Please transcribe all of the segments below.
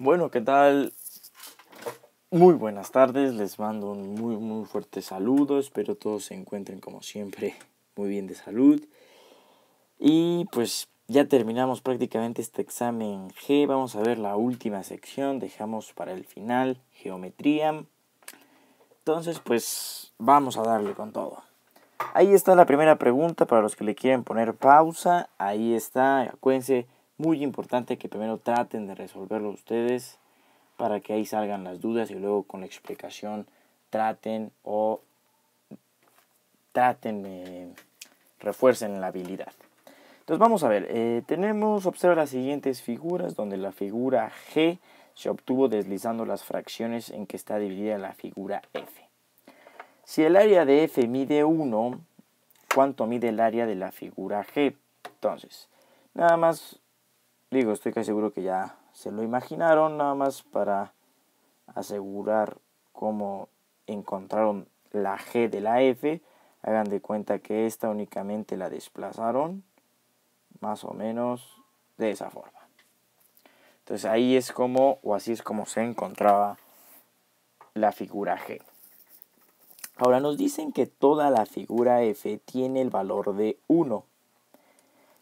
Bueno, ¿qué tal? Muy buenas tardes, les mando un muy muy fuerte saludo, espero todos se encuentren como siempre muy bien de salud. Y pues ya terminamos prácticamente este examen G, vamos a ver la última sección, dejamos para el final geometría. Entonces pues vamos a darle con todo. Ahí está la primera pregunta para los que le quieren poner pausa, ahí está, acuérdense muy importante que primero traten de resolverlo ustedes para que ahí salgan las dudas y luego con la explicación traten o traten, refuercen la habilidad. Entonces vamos a ver, eh, tenemos, observa las siguientes figuras donde la figura G se obtuvo deslizando las fracciones en que está dividida la figura F. Si el área de F mide 1, ¿cuánto mide el área de la figura G? Entonces, nada más Digo, estoy casi seguro que ya se lo imaginaron nada más para asegurar cómo encontraron la G de la F. Hagan de cuenta que esta únicamente la desplazaron más o menos de esa forma. Entonces ahí es como, o así es como se encontraba la figura G. Ahora nos dicen que toda la figura F tiene el valor de 1.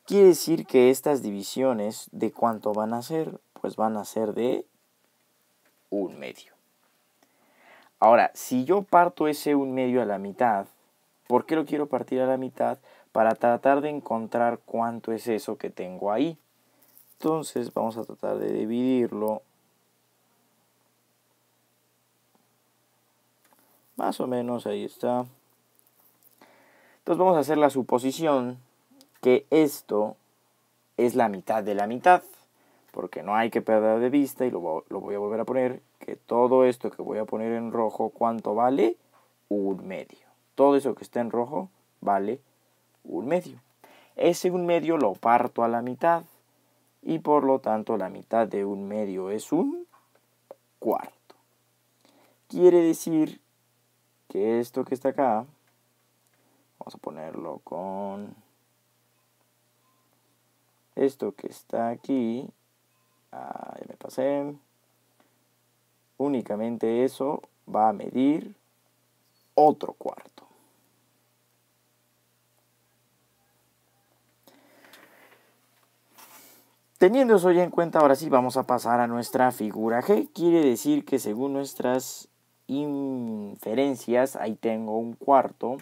Quiere decir que estas divisiones de cuánto van a ser, pues van a ser de un medio. Ahora, si yo parto ese un medio a la mitad, ¿por qué lo quiero partir a la mitad? Para tratar de encontrar cuánto es eso que tengo ahí. Entonces vamos a tratar de dividirlo más o menos ahí está. Entonces vamos a hacer la suposición que esto es la mitad de la mitad, porque no hay que perder de vista, y lo, voy a volver a poner, que todo esto que voy a poner en rojo, ¿cuánto vale? Un medio. Todo eso que está en rojo vale un medio. Ese un medio lo parto a la mitad y por lo tanto la mitad de un medio es un cuarto. Quiere decir que esto que está acá, vamos a ponerlo con esto que está aquí, ah, ya me pasé, únicamente eso va a medir otro cuarto. Teniendo eso ya en cuenta, ahora sí vamos a pasar a nuestra figura G. Quiere decir que según nuestras inferencias, ahí tengo un cuarto,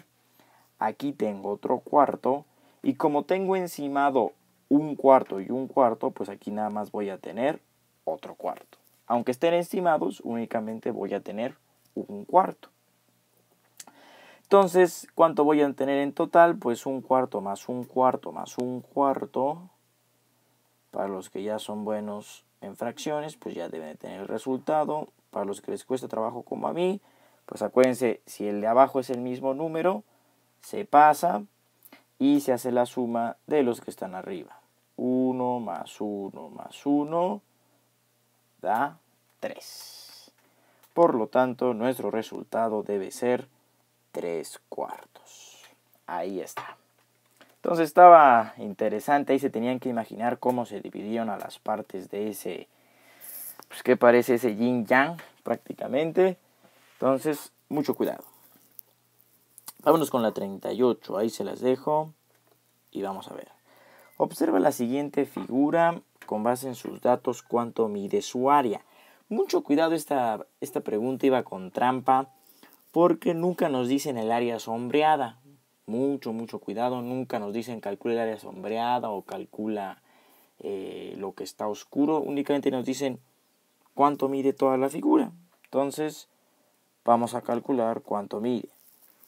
aquí tengo otro cuarto, y como tengo encimado un cuarto y un cuarto, pues aquí nada más voy a tener otro cuarto. Aunque estén estimados, únicamente voy a tener un cuarto. Entonces, ¿cuánto voy a tener en total? Pues un cuarto más un cuarto más un cuarto. Para los que ya son buenos en fracciones, pues ya deben de tener el resultado. Para los que les cuesta trabajo como a mí, pues acuérdense, si el de abajo es el mismo número, se pasa y se hace la suma de los que están arriba. 1 más 1 más 1 da 3. Por lo tanto, nuestro resultado debe ser 3 cuartos. Ahí está. Entonces estaba interesante, ahí se tenían que imaginar cómo se dividieron a las partes de ese, pues que parece ese yin yang prácticamente. Entonces, mucho cuidado. Vámonos con la 38, ahí se las dejo y vamos a ver. Observa la siguiente figura con base en sus datos cuánto mide su área. Mucho cuidado, esta, esta pregunta iba con trampa porque nunca nos dicen el área sombreada. Mucho, mucho cuidado, nunca nos dicen calcula el área sombreada o calcula eh, lo que está oscuro, únicamente nos dicen cuánto mide toda la figura. Entonces, vamos a calcular cuánto mide.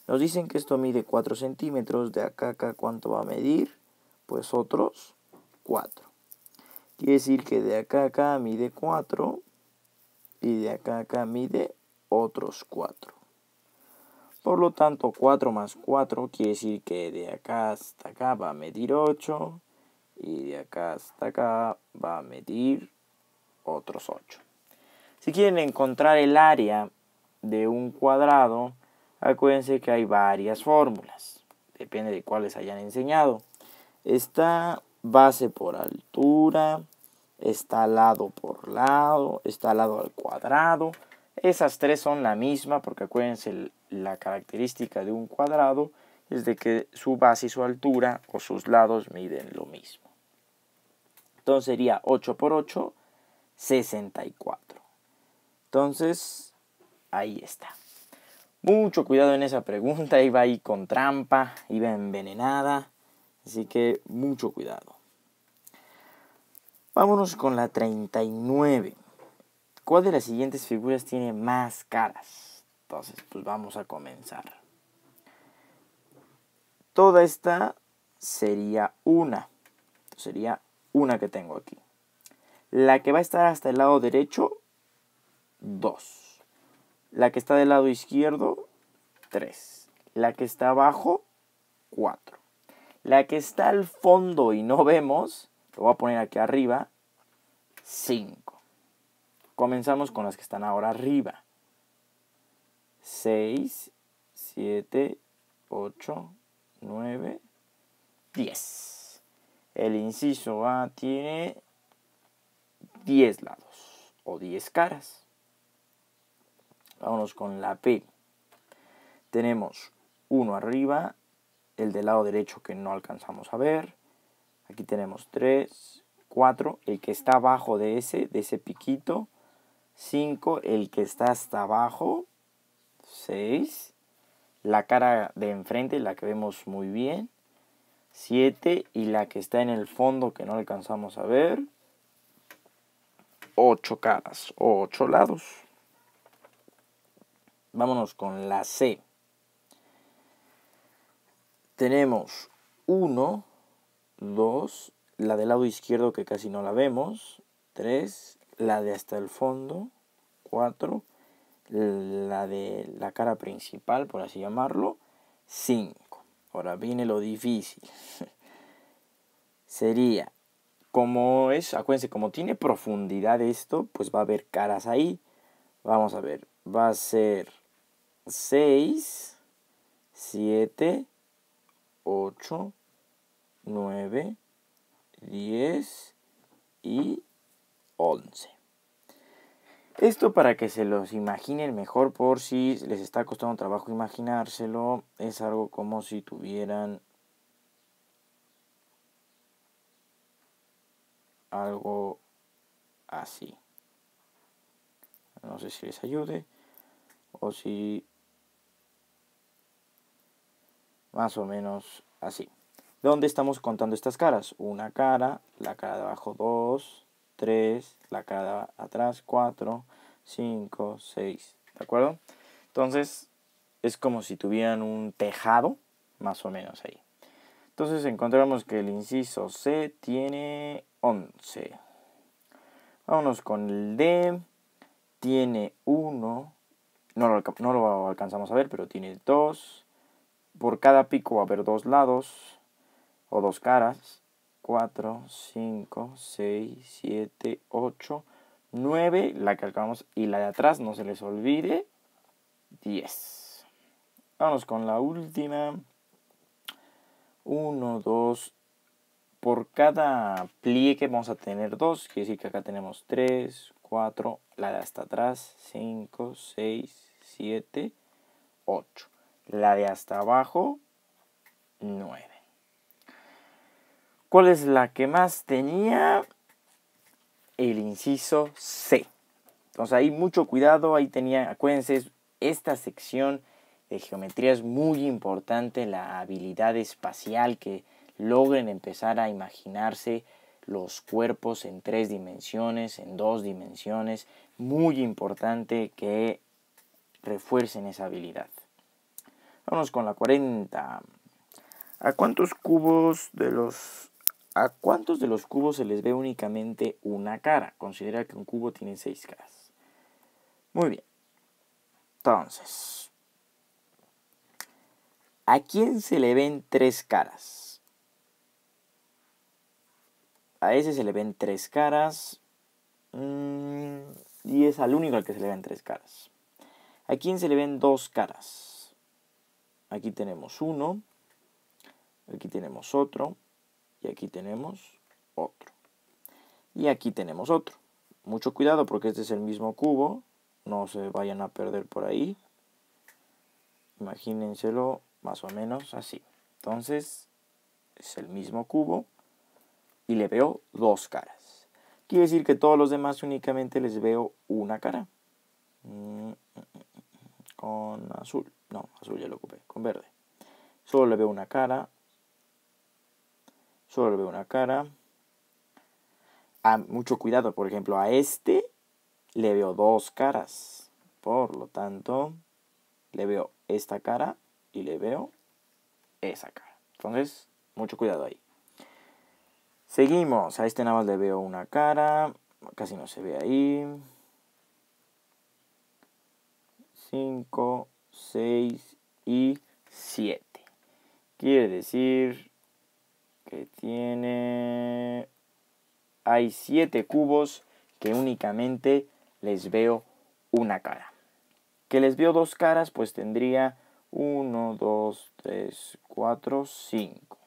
Nos dicen que esto mide 4 centímetros, de acá a acá cuánto va a medir pues otros 4. Quiere decir que de acá a acá mide 4 y de acá a acá mide otros 4. Por lo tanto, 4 más 4 quiere decir que de acá hasta acá va a medir 8 y de acá hasta acá va a medir otros 8. Si quieren encontrar el área de un cuadrado, acuérdense que hay varias fórmulas. Depende de cuáles hayan enseñado. Está base por altura, está lado por lado, está lado al cuadrado. Esas tres son la misma porque acuérdense la característica de un cuadrado es de que su base y su altura o sus lados miden lo mismo. Entonces sería 8 por 8, 64. Entonces, ahí está. Mucho cuidado en esa pregunta, iba ahí con trampa, iba envenenada. Así que mucho cuidado. Vámonos con la 39. ¿Cuál de las siguientes figuras tiene más caras? Entonces, pues vamos a comenzar. Toda esta sería una. Sería una que tengo aquí. La que va a estar hasta el lado derecho, 2. La que está del lado izquierdo, 3. La que está abajo, 4. La que está al fondo y no vemos, lo voy a poner aquí arriba, 5. Comenzamos con las que están ahora arriba. 6, 7, 8, 9, 10. El inciso A tiene 10 lados o 10 caras. Vámonos con la P. Tenemos 1 arriba, el del lado derecho que no alcanzamos a ver. Aquí tenemos 3, 4, el que está abajo de ese, de ese piquito. 5, el que está hasta abajo. 6, la cara de enfrente, la que vemos muy bien. 7 y la que está en el fondo que no alcanzamos a ver. 8 caras, 8 lados. Vámonos con la C tenemos 1, 2, la del lado izquierdo que casi no la vemos, 3, la de hasta el fondo, 4, la de la cara principal, por así llamarlo, 5. Ahora viene lo difícil. Sería, como es, acuérdense, como tiene profundidad esto, pues va a haber caras ahí. Vamos a ver, va a ser 6, 7, 8, 9, 10 y 11. Esto para que se los imaginen mejor por si les está costando trabajo imaginárselo, es algo como si tuvieran algo así. No sé si les ayude o si más o menos así. ¿Dónde estamos contando estas caras? Una cara, la cara de abajo 2, 3, la cara de atrás 4, 5, 6. ¿De acuerdo? Entonces es como si tuvieran un tejado, más o menos ahí. Entonces encontramos que el inciso C tiene 11. Vámonos con el D. Tiene 1. No lo, no lo alcanzamos a ver, pero tiene 2 por cada pico va a haber dos lados o dos caras. 4, 5, 6, 7, 8, 9, la que acabamos y la de atrás, no se les olvide, 10. Vamos con la última. 1, 2, por cada pliegue vamos a tener 2, quiere decir que acá tenemos 3, 4, la de hasta atrás, 5, 6, 7, 8 la de hasta abajo 9. ¿Cuál es la que más tenía? El inciso C. Entonces ahí mucho cuidado, ahí tenía, acuérdense, esta sección de geometría es muy importante, la habilidad espacial que logren empezar a imaginarse los cuerpos en tres dimensiones, en dos dimensiones, muy importante que refuercen esa habilidad. Vamos con la 40. ¿A cuántos cubos de los a cuántos de los cubos se les ve únicamente una cara? Considera que un cubo tiene seis caras. Muy bien. Entonces, ¿a quién se le ven tres caras? A ese se le ven tres caras. Mm, y es al único al que se le ven tres caras. ¿A quién se le ven dos caras? Aquí tenemos uno, aquí tenemos otro, y aquí tenemos otro. Y aquí tenemos otro. Mucho cuidado porque este es el mismo cubo, no se vayan a perder por ahí. Imagínenselo más o menos así. Entonces, es el mismo cubo y le veo dos caras. Quiere decir que todos los demás únicamente les veo una cara. Mm, mm, mm, con azul. No, azul ya lo ocupé, con verde. Solo le veo una cara. Solo le veo una cara. Ah, mucho cuidado, por ejemplo, a este le veo dos caras. Por lo tanto, le veo esta cara y le veo esa cara. Entonces, mucho cuidado ahí. Seguimos. A este nada más le veo una cara. Casi no se ve ahí. Cinco. 6 y 7. Quiere decir que tiene... Hay 7 cubos que únicamente les veo una cara. Que les veo dos caras, pues tendría 1, 2, 3, 4, 5.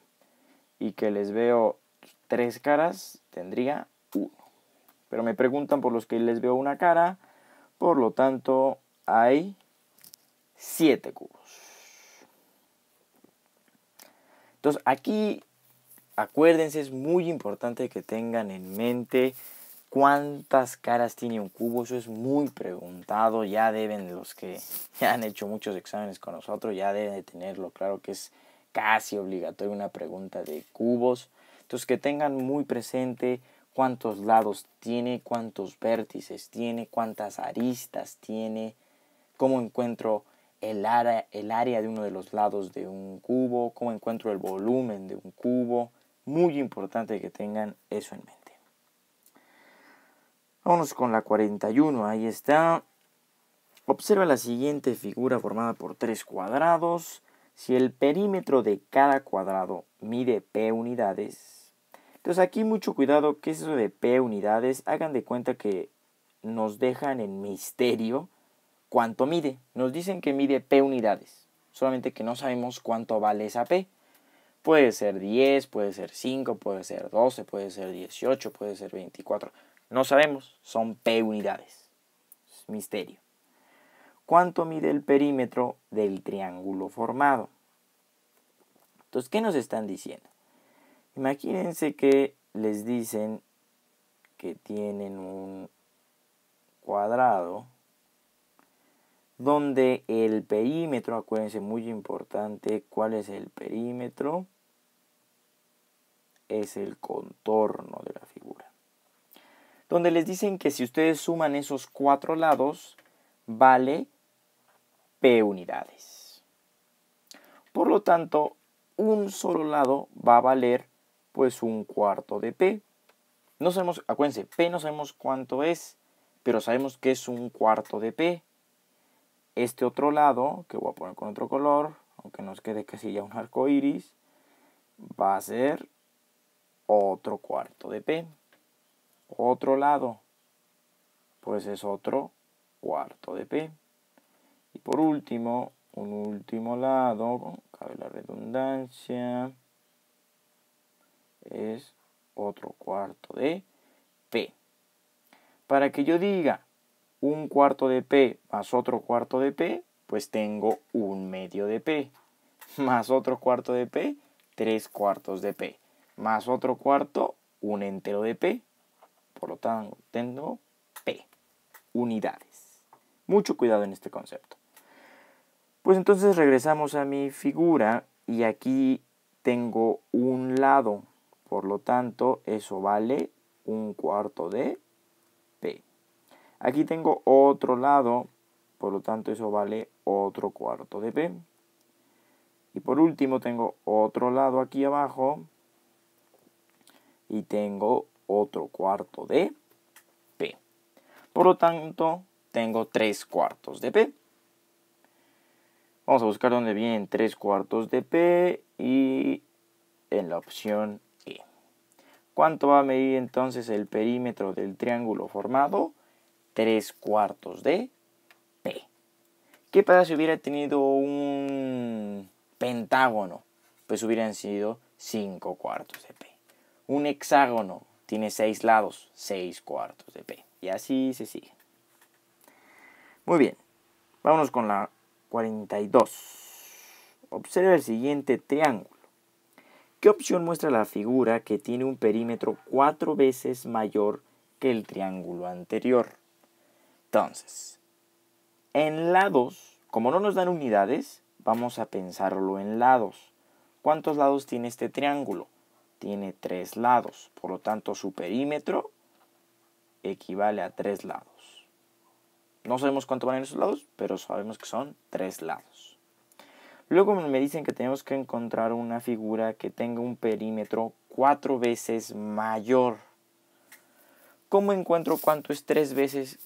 Y que les veo tres caras, tendría 1. Pero me preguntan por los que les veo una cara, por lo tanto hay 7 cubos. Entonces aquí, acuérdense, es muy importante que tengan en mente cuántas caras tiene un cubo. Eso es muy preguntado. Ya deben, los que ya han hecho muchos exámenes con nosotros, ya deben tenerlo claro que es casi obligatorio una pregunta de cubos. Entonces que tengan muy presente cuántos lados tiene, cuántos vértices tiene, cuántas aristas tiene, cómo encuentro el área, de uno de los lados de un cubo, cómo encuentro el volumen de un cubo. Muy importante que tengan eso en mente. Vámonos con la 41, ahí está. Observa la siguiente figura formada por tres cuadrados. Si el perímetro de cada cuadrado mide p unidades, entonces aquí mucho cuidado, que es eso de p unidades? Hagan de cuenta que nos dejan en misterio cuánto mide. Nos dicen que mide P unidades, solamente que no sabemos cuánto vale esa P. Puede ser 10, puede ser 5, puede ser 12, puede ser 18, puede ser 24. No sabemos, son P unidades. Es misterio. ¿Cuánto mide el perímetro del triángulo formado? Entonces, ¿qué nos están diciendo? Imagínense que les dicen que tienen un cuadrado donde el perímetro, acuérdense, muy importante, ¿cuál es el perímetro? Es el contorno de la figura. Donde les dicen que si ustedes suman esos cuatro lados, vale P unidades. Por lo tanto, un solo lado va a valer pues un cuarto de P. No sabemos, acuérdense, P no sabemos cuánto es, pero sabemos que es un cuarto de P este otro lado, que voy a poner con otro color, aunque nos quede casi ya un arco iris, va a ser otro cuarto de P. Otro lado, pues es otro cuarto de P. Y por último, un último lado, cabe la redundancia, es otro cuarto de P. Para que yo diga un cuarto de P más otro cuarto de P, pues tengo un medio de P. Más otro cuarto de P, tres cuartos de P. Más otro cuarto, un entero de P. Por lo tanto, tengo P. Unidades. Mucho cuidado en este concepto. Pues entonces regresamos a mi figura y aquí tengo un lado. Por lo tanto, eso vale un cuarto de Aquí tengo otro lado, por lo tanto eso vale otro cuarto de P. Y por último tengo otro lado aquí abajo y tengo otro cuarto de P. Por lo tanto, tengo tres cuartos de P. Vamos a buscar dónde vienen tres cuartos de P y en la opción E. ¿Cuánto va a medir entonces el perímetro del triángulo formado? 3 cuartos de P. ¿Qué pasa si hubiera tenido un pentágono? Pues hubieran sido 5 cuartos de P. Un hexágono tiene 6 lados, 6 cuartos de P. Y así se sigue. Muy bien, vámonos con la 42. Observa el siguiente triángulo. ¿Qué opción muestra la figura que tiene un perímetro 4 veces mayor que el triángulo anterior? Entonces, en lados, como no nos dan unidades, vamos a pensarlo en lados. ¿Cuántos lados tiene este triángulo? Tiene tres lados, por lo tanto su perímetro equivale a tres lados. No sabemos cuánto van en esos lados, pero sabemos que son tres lados. Luego me dicen que tenemos que encontrar una figura que tenga un perímetro cuatro veces mayor. ¿Cómo encuentro cuánto es tres veces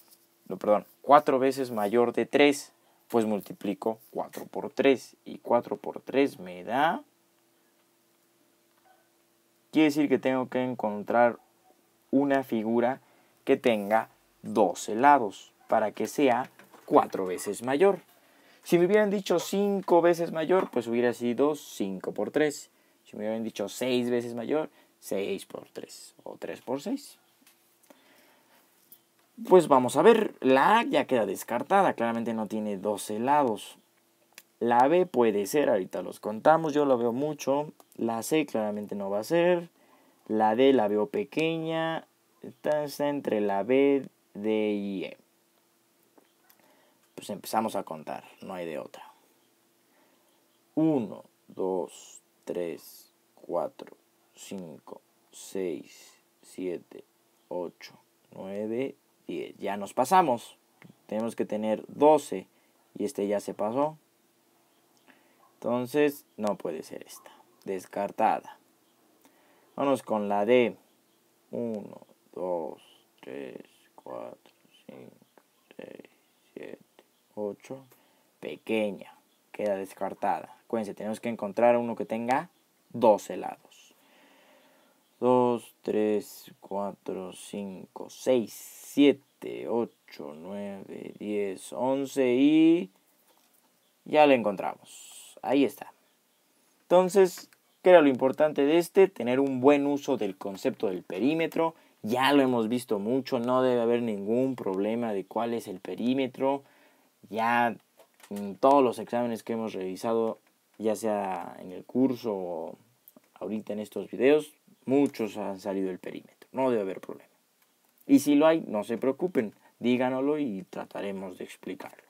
perdón, 4 veces mayor de 3, pues multiplico 4 por 3. Y 4 por 3 me da... Quiere decir que tengo que encontrar una figura que tenga 12 lados para que sea 4 veces mayor. Si me hubieran dicho 5 veces mayor, pues hubiera sido 5 por 3. Si me hubieran dicho 6 veces mayor, 6 por 3 o 3 por 6. Pues vamos a ver, la A ya queda descartada, claramente no tiene 12 lados. La B puede ser, ahorita los contamos, yo lo veo mucho. La C claramente no va a ser. La D la veo pequeña. Está entre la B, D y E. Pues empezamos a contar, no hay de otra. 1, 2, 3, 4, 5, 6, 7, 8, 9, ya nos pasamos. Tenemos que tener 12 y este ya se pasó. Entonces, no puede ser esta. Descartada. Vamos con la D. 1, 2, 3, 4, 5, 6, 7, 8. Pequeña. Queda descartada. Acuérdense, tenemos que encontrar uno que tenga 12 lados. 2, 3, 4, 5, 6, 7, 8, 9, 10, 11 y ya lo encontramos. Ahí está. Entonces, ¿qué era lo importante de este? Tener un buen uso del concepto del perímetro. Ya lo hemos visto mucho, no debe haber ningún problema de cuál es el perímetro. Ya en todos los exámenes que hemos revisado, ya sea en el curso o ahorita en estos videos, Muchos han salido del perímetro, no debe haber problema. Y si lo hay, no se preocupen, díganoslo y trataremos de explicarlo.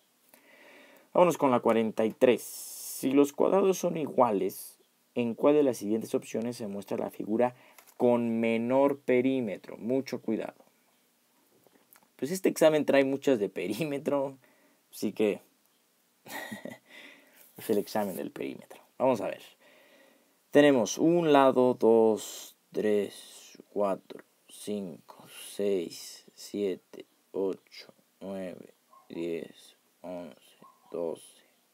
Vámonos con la 43. Si los cuadrados son iguales, ¿en cuál de las siguientes opciones se muestra la figura con menor perímetro? Mucho cuidado. Pues este examen trae muchas de perímetro, así que es el examen del perímetro. Vamos a ver. Tenemos un lado, dos, 3, 4, 5, 6, 7, 8, 9, 10, 11, 12,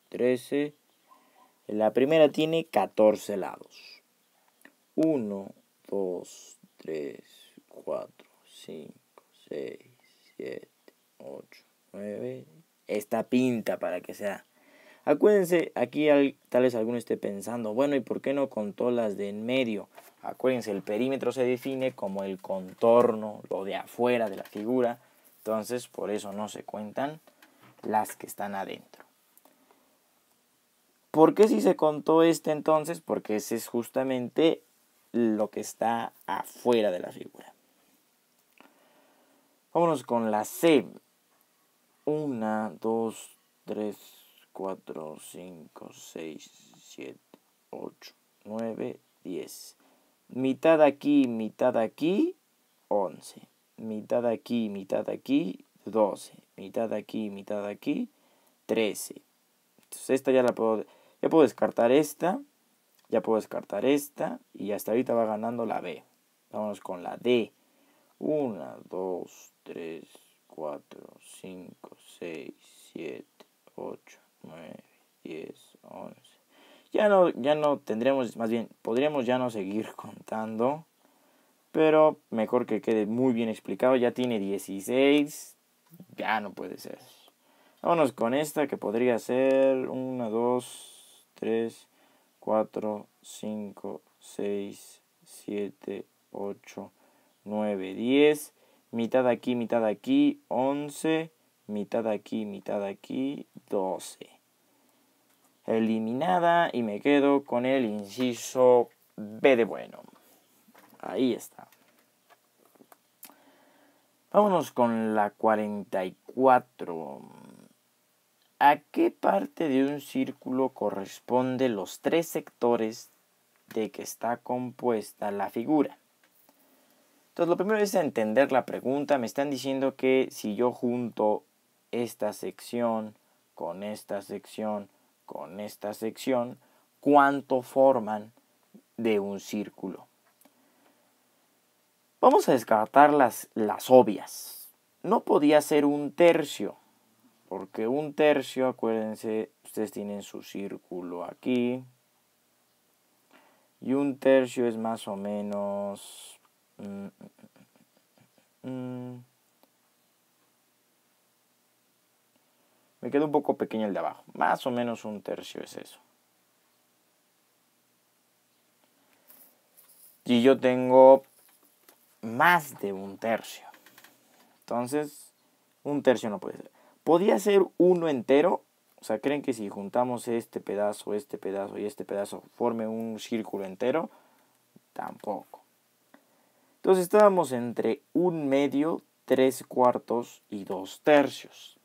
13. La primera tiene 14 lados. 1, 2, 3, 4, 5, 6, 7, 8, 9. Esta pinta para que sea. Acuérdense, aquí tal vez alguno esté pensando, bueno, ¿y por qué no contó las de en medio? Acuérdense, el perímetro se define como el contorno, lo de afuera de la figura. Entonces, por eso no se cuentan las que están adentro. ¿Por qué si se contó este entonces? Porque ese es justamente lo que está afuera de la figura. Vámonos con la C. 1, 2, 3, 4, 5, 6, 7, 8, 9, 10 mitad aquí, mitad aquí, 11. Mitad aquí, mitad aquí, 12. Mitad aquí, mitad aquí, 13. Entonces esta ya la puedo, ya puedo descartar esta, ya puedo descartar esta y hasta ahorita va ganando la B. Vámonos con la D. 1, 2, 3, 4, 5, 6, 7, 8, 9, 10, 11. Ya no, ya no tendremos, más bien, podríamos ya no seguir contando. Pero mejor que quede muy bien explicado. Ya tiene 16. Ya no puede ser. Vámonos con esta que podría ser 1, 2, 3, 4, 5, 6, 7, 8, 9, 10. Mitad aquí, mitad aquí, 11. Mitad aquí, mitad aquí, 12 eliminada y me quedo con el inciso B de bueno. Ahí está. Vámonos con la 44. ¿A qué parte de un círculo corresponde los tres sectores de que está compuesta la figura? Entonces, lo primero es entender la pregunta. Me están diciendo que si yo junto esta sección con esta sección, con esta sección cuánto forman de un círculo. Vamos a descartar las, las obvias. No podía ser un tercio, porque un tercio, acuérdense, ustedes tienen su círculo aquí. Y un tercio es más o menos... Mm, mm, mm, Me quedó un poco pequeño el de abajo. Más o menos un tercio es eso. Y yo tengo más de un tercio. Entonces, un tercio no puede ser. Podía ser uno entero. O sea, creen que si juntamos este pedazo, este pedazo y este pedazo, forme un círculo entero. Tampoco. Entonces estábamos entre un medio, tres cuartos y dos tercios.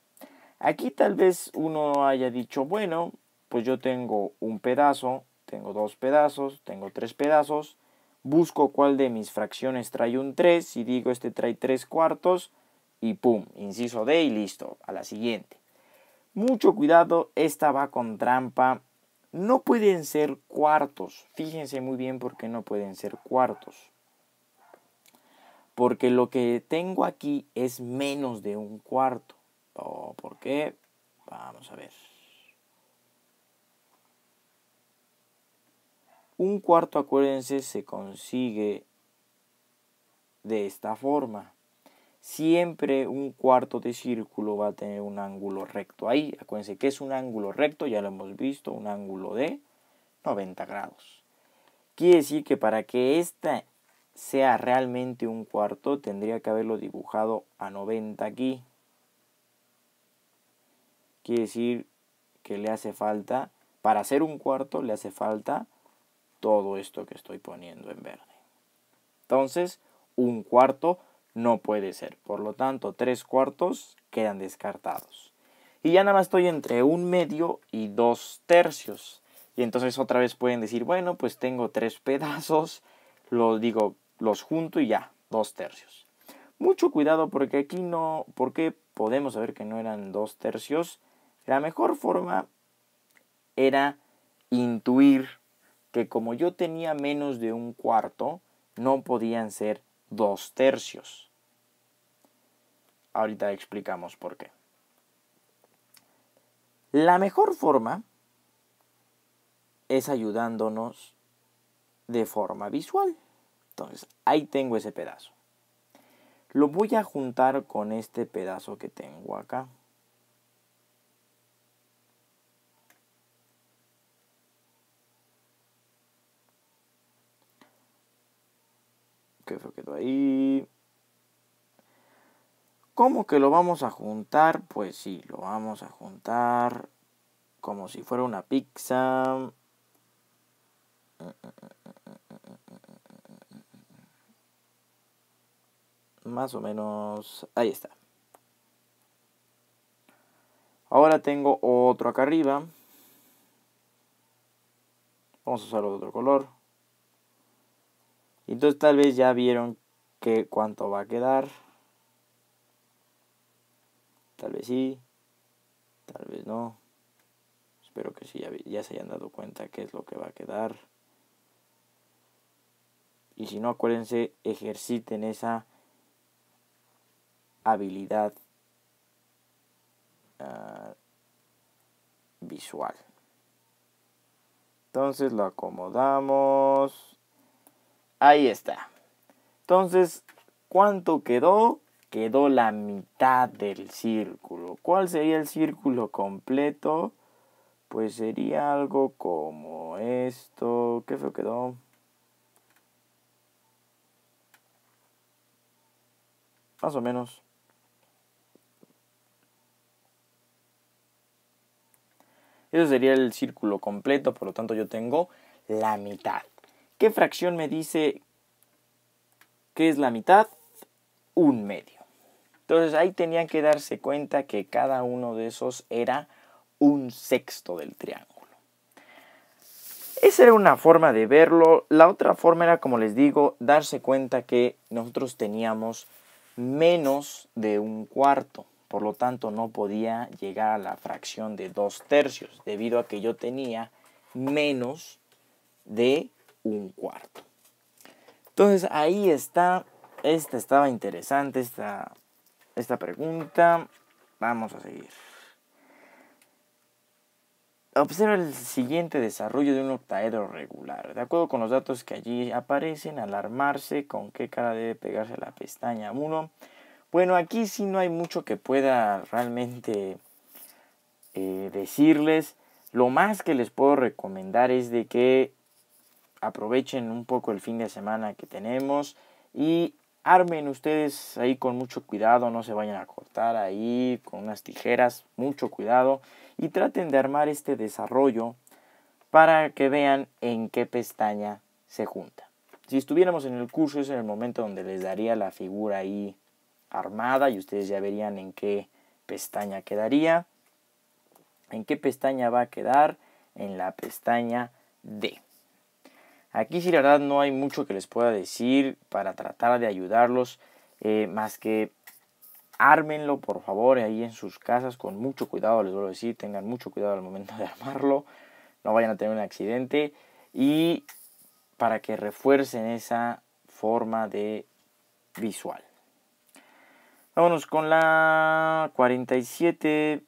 Aquí tal vez uno haya dicho, bueno, pues yo tengo un pedazo, tengo dos pedazos, tengo tres pedazos, busco cuál de mis fracciones trae un 3 y digo este trae tres cuartos y pum, inciso D y listo, a la siguiente. Mucho cuidado, esta va con trampa. No pueden ser cuartos, fíjense muy bien por qué no pueden ser cuartos. Porque lo que tengo aquí es menos de un cuarto. ¿O por qué? Vamos a ver. Un cuarto, acuérdense, se consigue de esta forma. Siempre un cuarto de círculo va a tener un ángulo recto ahí. Acuérdense que es un ángulo recto, ya lo hemos visto, un ángulo de 90 grados. Quiere decir que para que esta sea realmente un cuarto, tendría que haberlo dibujado a 90 aquí. Quiere decir que le hace falta, para hacer un cuarto, le hace falta todo esto que estoy poniendo en verde. Entonces, un cuarto no puede ser. Por lo tanto, tres cuartos quedan descartados. Y ya nada más estoy entre un medio y dos tercios. Y entonces otra vez pueden decir, bueno, pues tengo tres pedazos, los digo, los junto y ya, dos tercios. Mucho cuidado porque aquí no, porque podemos saber que no eran dos tercios la mejor forma era intuir que como yo tenía menos de un cuarto, no podían ser dos tercios. Ahorita explicamos por qué. La mejor forma es ayudándonos de forma visual. Entonces, ahí tengo ese pedazo. Lo voy a juntar con este pedazo que tengo acá. que quedó ahí. ¿Cómo que lo vamos a juntar? Pues sí, lo vamos a juntar como si fuera una pizza. Más o menos. Ahí está. Ahora tengo otro acá arriba. Vamos a usar otro color. Entonces tal vez ya vieron que cuánto va a quedar. Tal vez sí, tal vez no. Espero que sí, ya, se hayan dado cuenta qué es lo que va a quedar. Y si no, acuérdense, ejerciten esa habilidad ah, visual. Entonces lo acomodamos. Ahí está. Entonces, ¿cuánto quedó? Quedó la mitad del círculo. ¿Cuál sería el círculo completo? Pues sería algo como esto. ¿Qué fue quedó? Más o menos. Eso sería el círculo completo, por lo tanto yo tengo la mitad. ¿Qué fracción me dice que es la mitad? Un medio. Entonces ahí tenían que darse cuenta que cada uno de esos era un sexto del triángulo. Esa era una forma de verlo. La otra forma era, como les digo, darse cuenta que nosotros teníamos menos de un cuarto. Por lo tanto, no podía llegar a la fracción de dos tercios, debido a que yo tenía menos de un cuarto. Entonces ahí está, esta estaba interesante, esta, esta pregunta. Vamos a seguir. Observa el siguiente desarrollo de un octaedro regular. De acuerdo con los datos que allí aparecen, alarmarse con qué cara debe pegarse la pestaña 1. Bueno, aquí sí no hay mucho que pueda realmente eh, decirles. Lo más que les puedo recomendar es de que aprovechen un poco el fin de semana que tenemos y armen ustedes ahí con mucho cuidado, no se vayan a cortar ahí con unas tijeras, mucho cuidado y traten de armar este desarrollo para que vean en qué pestaña se junta. Si estuviéramos en el curso es en el momento donde les daría la figura ahí armada y ustedes ya verían en qué pestaña quedaría, en qué pestaña va a quedar, en la pestaña D. Aquí sí la verdad no hay mucho que les pueda decir para tratar de ayudarlos, eh, más que ármenlo por favor ahí en sus casas con mucho cuidado, les vuelvo a decir, tengan mucho cuidado al momento de armarlo, no vayan a tener un accidente y para que refuercen esa forma de visual. Vámonos con la 47.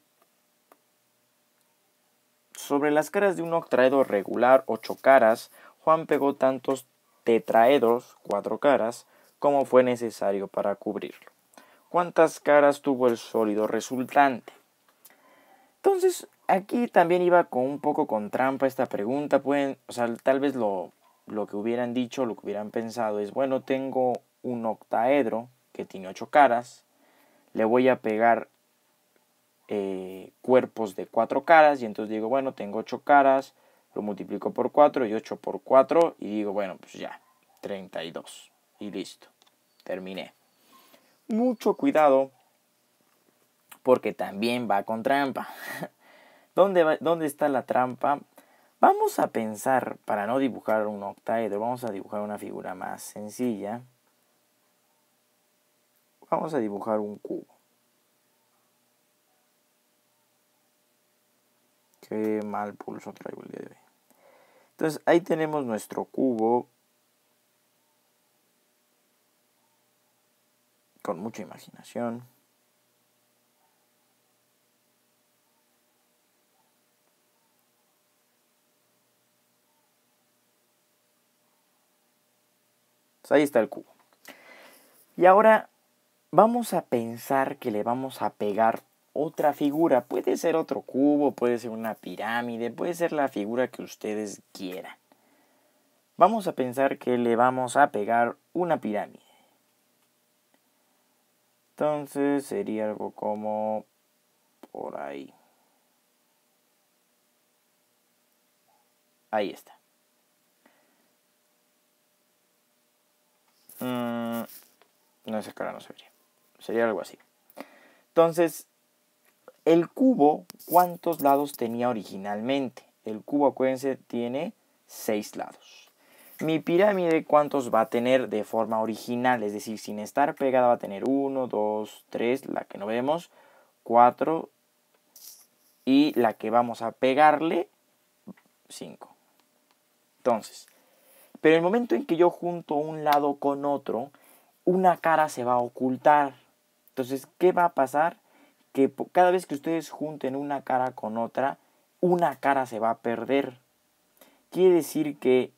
Sobre las caras de un octaedro regular, ocho caras, Juan pegó tantos tetraedros, cuatro caras, como fue necesario para cubrirlo. ¿Cuántas caras tuvo el sólido resultante? Entonces, aquí también iba con un poco con trampa esta pregunta. Pueden, o sea, tal vez lo, que hubieran dicho, lo que hubieran pensado es, bueno, tengo un octaedro que tiene ocho caras, le voy a pegar eh, cuerpos de cuatro caras y entonces digo, bueno, tengo ocho caras, lo multiplico por 4 y 8 por 4 y digo, bueno, pues ya, 32. Y listo, terminé. Mucho cuidado porque también va con trampa. ¿Dónde, ¿Dónde está la trampa? Vamos a pensar, para no dibujar un octaedro, vamos a dibujar una figura más sencilla. Vamos a dibujar un cubo. Qué mal pulso traigo el día de hoy. Entonces ahí tenemos nuestro cubo con mucha imaginación. Pues, ahí está el cubo. Y ahora vamos a pensar que le vamos a pegar otra figura. Puede ser otro cubo, puede ser una pirámide, puede ser la figura que ustedes quieran. Vamos a pensar que le vamos a pegar una pirámide. Entonces sería algo como por ahí. Ahí está. Mm, no, esa cara no se vería. Sería algo así. Entonces, el cubo, ¿cuántos lados tenía originalmente? El cubo, acuérdense, tiene seis lados. Mi pirámide, ¿cuántos va a tener de forma original? Es decir, sin estar pegada va a tener 1, dos, tres, la que no vemos, 4 y la que vamos a pegarle, 5. Entonces, pero el momento en que yo junto un lado con otro, una cara se va a ocultar. Entonces, ¿qué va a pasar? que cada vez que ustedes junten una cara con otra, una cara se va a perder. Quiere decir que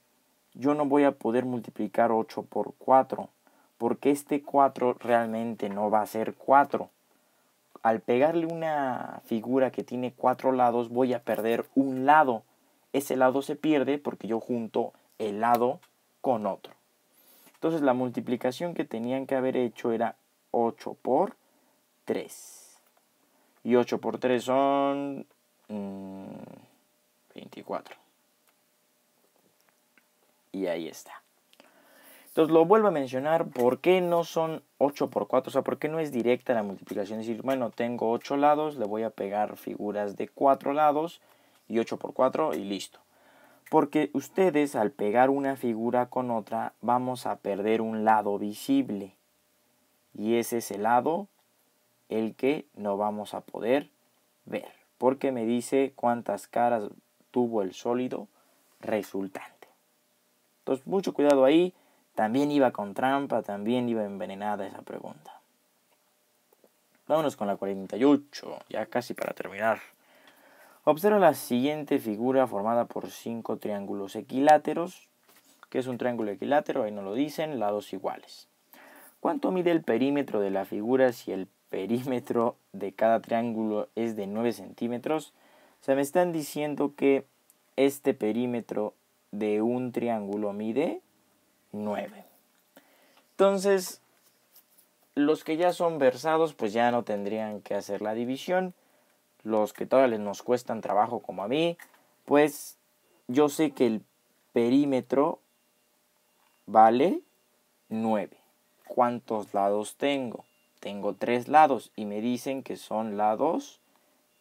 yo no voy a poder multiplicar 8 por 4, porque este 4 realmente no va a ser 4. Al pegarle una figura que tiene cuatro lados, voy a perder un lado. Ese lado se pierde porque yo junto el lado con otro. Entonces la multiplicación que tenían que haber hecho era 8 por 3. Y 8 por 3 son 24. Mm, y ahí está. Entonces lo vuelvo a mencionar, ¿por qué no son 8 por 4? O sea, ¿por qué no es directa la multiplicación? Es decir, bueno, tengo 8 lados, le voy a pegar figuras de 4 lados y 8 por 4 y listo. Porque ustedes al pegar una figura con otra vamos a perder un lado visible. Y ese es el lado el que no vamos a poder ver, porque me dice cuántas caras tuvo el sólido resultante. Entonces, mucho cuidado ahí. También iba con trampa, también iba envenenada esa pregunta. Vámonos con la 48, ya casi para terminar. Observa la siguiente figura formada por cinco triángulos equiláteros. que es un triángulo equilátero? Ahí no lo dicen, lados iguales. ¿Cuánto mide el perímetro de la figura si el perímetro de cada triángulo es de 9 centímetros, se me están diciendo que este perímetro de un triángulo mide 9. Entonces, los que ya son versados, pues ya no tendrían que hacer la división. Los que todavía les nos cuestan trabajo como a mí, pues yo sé que el perímetro vale 9. ¿Cuántos lados tengo? tengo tres lados y me dicen que son lados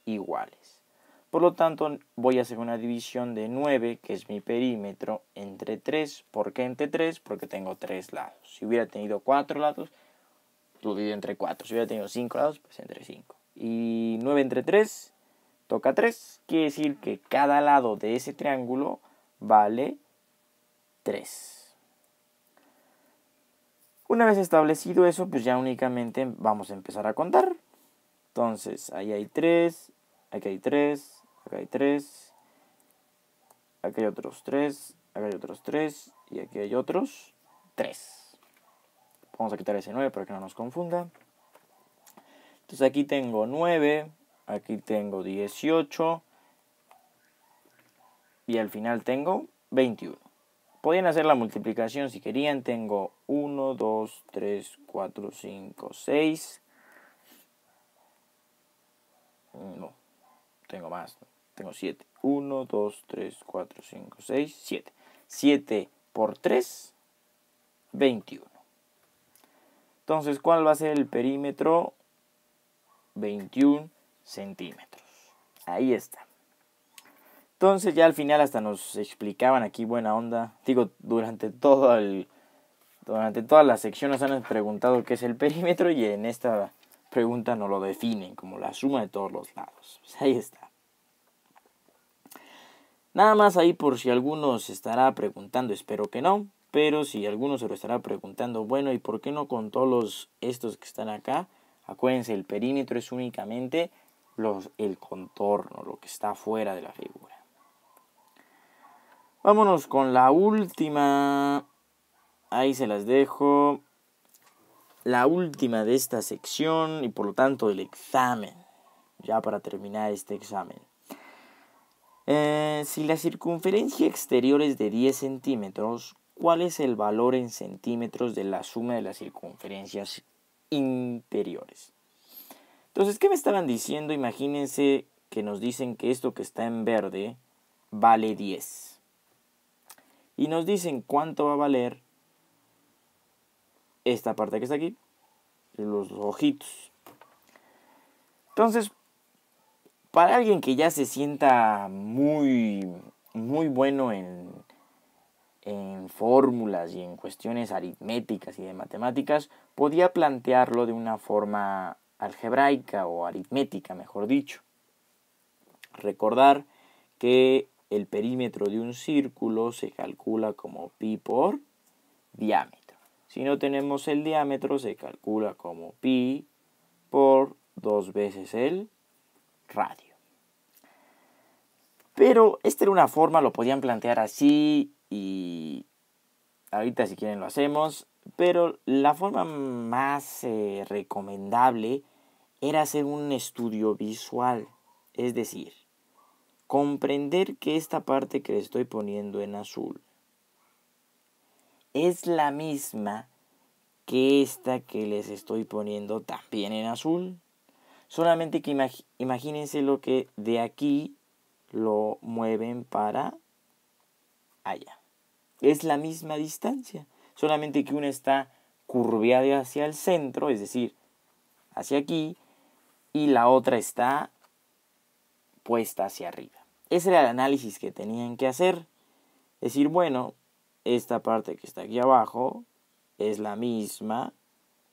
iguales. Por lo tanto, voy a hacer una división de 9, que es mi perímetro, entre 3. ¿Por qué entre 3? Porque tengo 3 lados. Si hubiera tenido cuatro lados, lo divido entre 4. Si hubiera tenido 5 lados, pues entre 5. Y 9 entre 3, toca 3. Quiere decir que cada lado de ese triángulo vale 3. Una vez establecido eso, pues ya únicamente vamos a empezar a contar. Entonces, ahí hay 3, aquí hay 3, acá hay 3, aquí hay otros 3, acá hay otros 3 y aquí hay otros 3. Vamos a quitar ese 9 para que no nos confunda. Entonces aquí tengo 9, aquí tengo 18 y al final tengo 21. Podían hacer la multiplicación si querían. Tengo 1, 2, 3, 4, 5, 6. No, tengo más. Tengo 7. 1, 2, 3, 4, 5, 6, 7. 7 por 3, 21. Entonces, ¿cuál va a ser el perímetro? 21 centímetros. Ahí está. Entonces ya al final hasta nos explicaban aquí buena onda. Digo, durante todo el durante toda la sección nos han preguntado qué es el perímetro y en esta pregunta nos lo definen como la suma de todos los lados. Pues, ahí está. Nada más ahí por si alguno se estará preguntando, espero que no, pero si alguno se lo estará preguntando, bueno, ¿y por qué no con todos los, estos que están acá? Acuérdense, el perímetro es únicamente los, el contorno, lo que está fuera de la figura. Vámonos con la última. Ahí se las dejo. La última de esta sección y por lo tanto el examen. Ya para terminar este examen. Eh, si la circunferencia exterior es de 10 centímetros, ¿cuál es el valor en centímetros de la suma de las circunferencias interiores? Entonces, ¿qué me estaban diciendo? Imagínense que nos dicen que esto que está en verde vale 10 y nos dicen cuánto va a valer esta parte que está aquí, los ojitos. Entonces, para alguien que ya se sienta muy, muy bueno en, en fórmulas y en cuestiones aritméticas y de matemáticas, podía plantearlo de una forma algebraica o aritmética, mejor dicho. Recordar que el perímetro de un círculo se calcula como pi por diámetro. Si no tenemos el diámetro, se calcula como pi por dos veces el radio. Pero esta era una forma, lo podían plantear así y ahorita si quieren lo hacemos. Pero la forma más eh, recomendable era hacer un estudio visual. Es decir, comprender que esta parte que le estoy poniendo en azul es la misma que esta que les estoy poniendo también en azul. Solamente que imagínense lo que de aquí lo mueven para allá. Es la misma distancia, solamente que una está curveada hacia el centro, es decir, hacia aquí, y la otra está puesta hacia arriba. Ese era el análisis que tenían que hacer. Decir, bueno, esta parte que está aquí abajo es la misma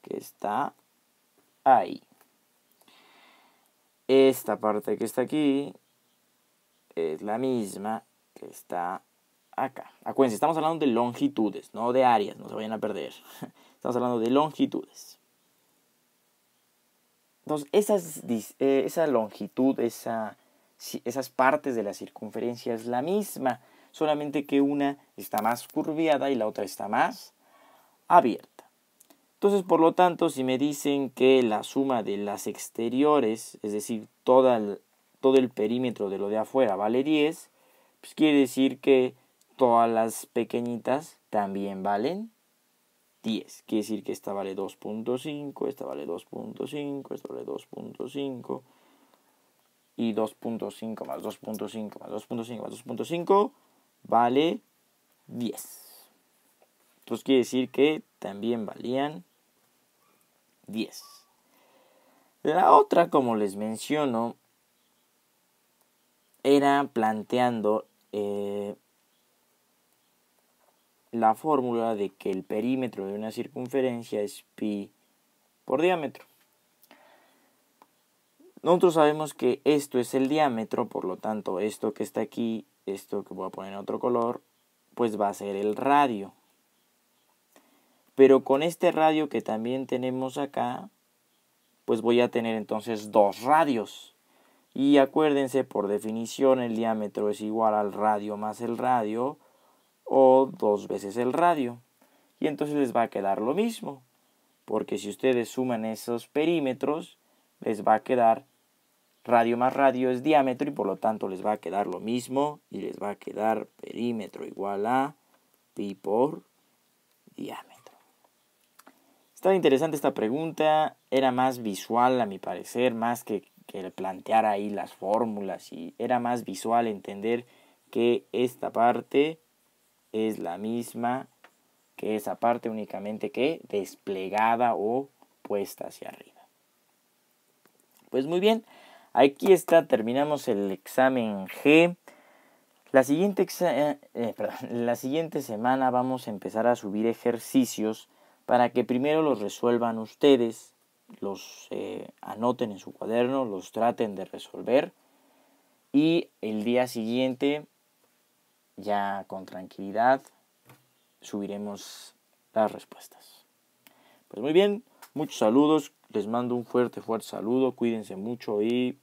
que está ahí. Esta parte que está aquí es la misma que está acá. Acuérdense, estamos hablando de longitudes, no de áreas, no se vayan a perder. Estamos hablando de longitudes. Entonces, eh, esa longitud, esa esas partes de la circunferencia es la misma, solamente que una está más curviada y la otra está más abierta. Entonces, por lo tanto, si me dicen que la suma de las exteriores, es decir, toda todo el perímetro de lo de afuera vale 10, pues quiere decir que todas las pequeñitas también valen 10. Quiere decir que esta vale 2.5, esta vale 2.5, esta vale 2.5, y 2.5 más 2.5 más 2.5 más 2.5 vale 10. Entonces quiere decir que también valían 10. La otra, como les menciono, era planteando eh, la fórmula de que el perímetro de una circunferencia es pi por diámetro. Nosotros sabemos que esto es el diámetro, por lo tanto, esto que está aquí, esto que voy a poner en otro color, pues va a ser el radio. Pero con este radio que también tenemos acá, pues voy a tener entonces dos radios. Y acuérdense, por definición, el diámetro es igual al radio más el radio o dos veces el radio. Y entonces les va a quedar lo mismo, porque si ustedes suman esos perímetros, les va a quedar radio más radio es diámetro y por lo tanto les va a quedar lo mismo y les va a quedar perímetro igual a pi por diámetro. Estaba interesante esta pregunta, era más visual a mi parecer, más que, que plantear ahí las fórmulas y era más visual entender que esta parte es la misma que esa parte únicamente que desplegada o puesta hacia arriba. Pues muy bien, Aquí está, terminamos el examen G. La siguiente, eh, eh, la siguiente semana vamos a empezar a subir ejercicios para que primero los resuelvan ustedes, los eh, anoten en su cuaderno, los traten de resolver y el día siguiente, ya con tranquilidad, subiremos las respuestas. Pues muy bien, muchos saludos, les mando un fuerte, fuerte saludo, cuídense mucho y